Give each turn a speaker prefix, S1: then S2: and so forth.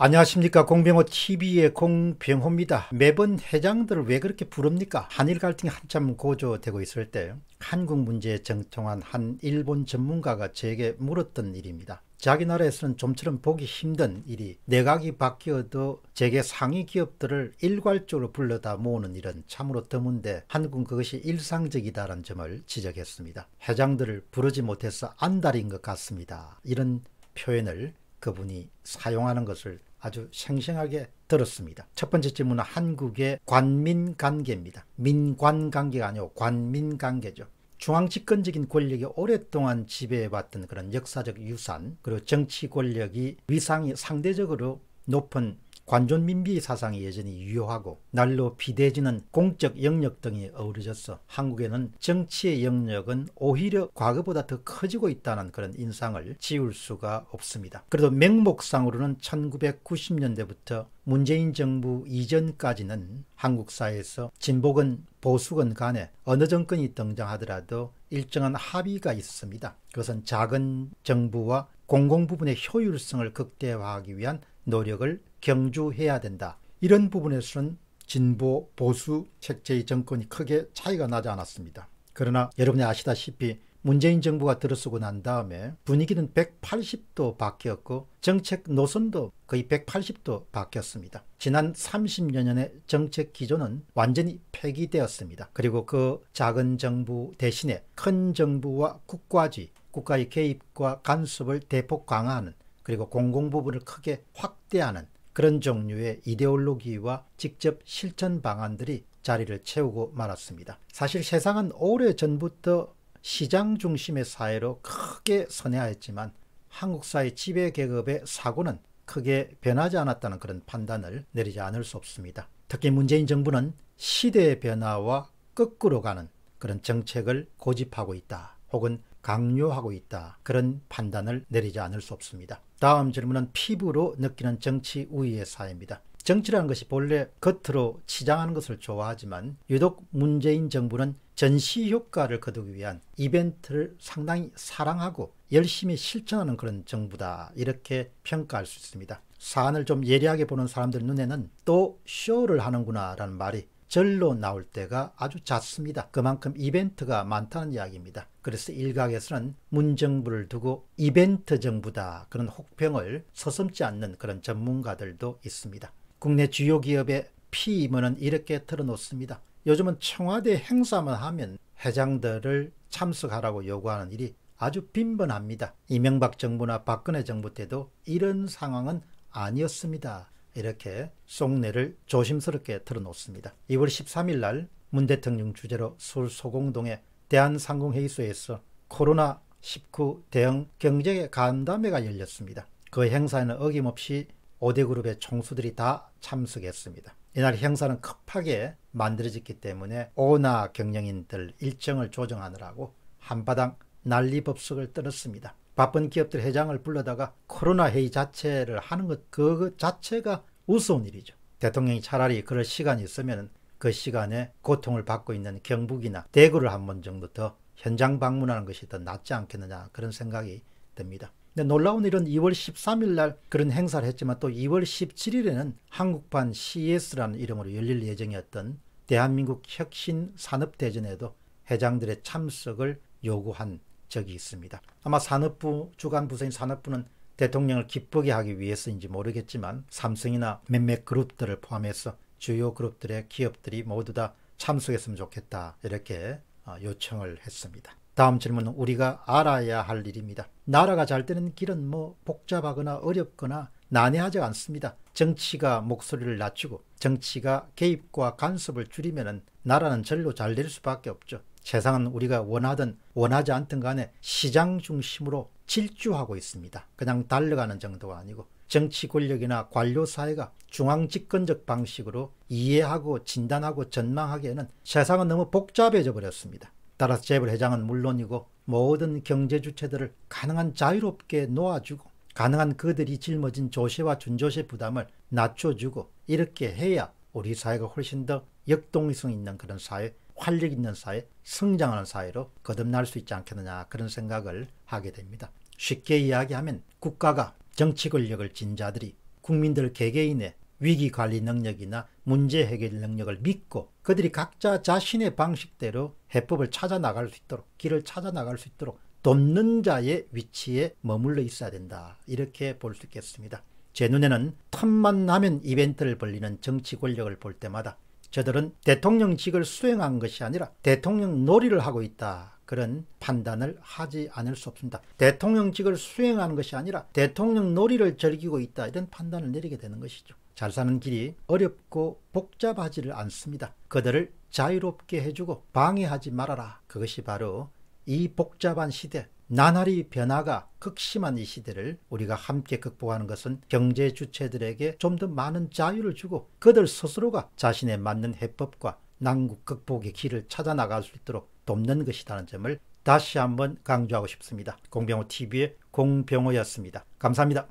S1: 안녕하십니까 공병호TV의 공병호입니다. 매번 회장들을 왜 그렇게 부릅니까? 한일 갈등이 한참 고조되고 있을 때 한국 문제에 정통한 한 일본 전문가가 저에게 물었던 일입니다. 자기 나라에서는 좀처럼 보기 힘든 일이 내각이 바뀌어도 재게 상위 기업들을 일괄적으로 불러다 모으는 일은 참으로 드문데 한국은 그것이 일상적이다라는 점을 지적했습니다. 회장들을 부르지 못해서 안달인 것 같습니다. 이런 표현을 그분이 사용하는 것을 아주 생생하게 들었습니다. 첫 번째 질문은 한국의 관민 관계입니다. 민관 관계가 아니고 관민 관계죠. 중앙 집권적인 권력이 오랫동안 지배해왔던 그런 역사적 유산, 그리고 정치 권력이 위상이 상대적으로 높은 관존민비 사상이 여전히 유효하고 날로 비대지는 공적 영역 등이 어우러져서 한국에는 정치의 영역은 오히려 과거보다 더 커지고 있다는 그런 인상을 지울 수가 없습니다. 그래도 맹목상으로는 1990년대부터 문재인 정부 이전까지는 한국 사회에서 진보건 보수건 간에 어느 정권이 등장하더라도 일정한 합의가 있습니다. 그것은 작은 정부와 공공 부분의 효율성을 극대화하기 위한 노력을 경주해야 된다. 이런 부분에서는 진보, 보수, 책제의 정권이 크게 차이가 나지 않았습니다. 그러나 여러분이 아시다시피 문재인 정부가 들어서고 난 다음에 분위기는 180도 바뀌었고 정책 노선도 거의 180도 바뀌었습니다. 지난 30년의 여 정책 기조는 완전히 폐기되었습니다. 그리고 그 작은 정부 대신에 큰 정부와 국가지, 국가의 개입과 간섭을 대폭 강화하는 그리고 공공부분을 크게 확대하는 그런 종류의 이데올로기와 직접 실천 방안들이 자리를 채우고 말았습니다. 사실 세상은 오래 전부터 시장 중심의 사회로 크게 선회하였지만 한국 사회 지배 계급의 사고는 크게 변하지 않았다는 그런 판단을 내리지 않을 수 없습니다. 특히 문재인 정부는 시대의 변화와 거꾸로 가는 그런 정책을 고집하고 있다. 혹은 강요하고 있다. 그런 판단을 내리지 않을 수 없습니다. 다음 질문은 피부로 느끼는 정치 우위의 사입니다. 정치라는 것이 본래 겉으로 치장하는 것을 좋아하지만 유독 문재인 정부는 전시 효과를 거두기 위한 이벤트를 상당히 사랑하고 열심히 실천하는 그런 정부다 이렇게 평가할 수 있습니다. 사안을 좀 예리하게 보는 사람들 눈에는 또 쇼를 하는구나 라는 말이 절로 나올 때가 아주 잦습니다. 그만큼 이벤트가 많다는 이야기입니다. 그래서 일각에서는 문정부를 두고 이벤트 정부다 그런 혹평을 서슴지 않는 그런 전문가들도 있습니다. 국내 주요 기업의 피임원은 이렇게 털어놓습니다. 요즘은 청와대 행사만 하면 회장들을 참석하라고 요구하는 일이 아주 빈번합니다. 이명박 정부나 박근혜 정부 때도 이런 상황은 아니었습니다. 이렇게 속내를 조심스럽게 털어놓습니다. 2월 13일 날 문 대통령 주재로 서울 소공동의 대한상공회의소에서 코로나19 대응 경제 간담회가 열렸습니다. 그 행사에는 어김없이 5대 그룹의 총수들이 다 참석했습니다. 이날 행사는 급하게 만들어졌기 때문에 오나 경영인들 일정을 조정하느라고 한바당 난리법석을 떨었습니다. 바쁜 기업들 회장을 불러다가 코로나 회의 자체를 하는 것, 그, 그 자체가 우스운 일이죠. 대통령이 차라리 그럴 시간이 있으면 그 시간에 고통을 받고 있는 경북이나 대구를 한 번 정도 더 현장 방문하는 것이 더 낫지 않겠느냐 그런 생각이 듭니다. 근데 놀라운 일은 2월 13일 날 그런 행사를 했지만 또 2월 17일에는 한국판 CES라는 이름으로 열릴 예정이었던 대한민국 혁신 산업대전에도 회장들의 참석을 요구한 적이 있습니다. 아마 산업부 주간 부서인 산업부는 대통령을 기쁘게 하기 위해서인지 모르겠지만 삼성이나 몇몇 그룹들을 포함해서 주요 그룹들의 기업들이 모두 다 참석했으면 좋겠다 이렇게 어, 요청을 했습니다. 다음 질문은 우리가 알아야 할 일입니다. 나라가 잘 되는 길은 뭐 복잡하거나 어렵거나 난해하지 않습니다. 정치가 목소리를 낮추고 정치가 개입과 간섭을 줄이면 나라는 절로 잘 될 수밖에 없죠. 세상은 우리가 원하든 원하지 않든 간에 시장 중심으로 질주하고 있습니다. 그냥 달려가는 정도가 아니고 정치 권력이나 관료 사회가 중앙 집권적 방식으로 이해하고 진단하고 전망하기에는 세상은 너무 복잡해져 버렸습니다. 따라서 재벌 회장은 물론이고 모든 경제 주체들을 가능한 자유롭게 놓아주고 가능한 그들이 짊어진 조세와 준조세 부담을 낮춰주고 이렇게 해야 우리 사회가 훨씬 더 역동성 있는 그런 사회 활력 있는 사회, 성장하는 사회로 거듭날 수 있지 않겠느냐 그런 생각을 하게 됩니다. 쉽게 이야기하면 국가가 정치 권력을 진 자들이 국민들 개개인의 위기 관리 능력이나 문제 해결 능력을 믿고 그들이 각자 자신의 방식대로 해법을 찾아 나갈 수 있도록 길을 찾아 나갈 수 있도록 돕는 자의 위치에 머물러 있어야 된다. 이렇게 볼 수 있겠습니다. 제 눈에는 틈만 나면 이벤트를 벌리는 정치 권력을 볼 때마다 저들은 대통령직을 수행한 것이 아니라 대통령 놀이를 하고 있다. 그런 판단을 하지 않을 수 없습니다. 대통령직을 수행하는 것이 아니라 대통령 놀이를 즐기고 있다. 이런 판단을 내리게 되는 것이죠. 잘 사는 길이 어렵고 복잡하지를 않습니다. 그들을 자유롭게 해주고 방해하지 말아라. 그것이 바로 이 복잡한 시대, 나날이 변화가 극심한 이 시대를 우리가 함께 극복하는 것은 경제 주체들에게 좀 더 많은 자유를 주고 그들 스스로가 자신에 맞는 해법과 난국 극복의 길을 찾아 나갈 수 있도록 돕는 것이라는 점을 다시 한번 강조하고 싶습니다. 공병호 TV의 공병호였습니다. 감사합니다.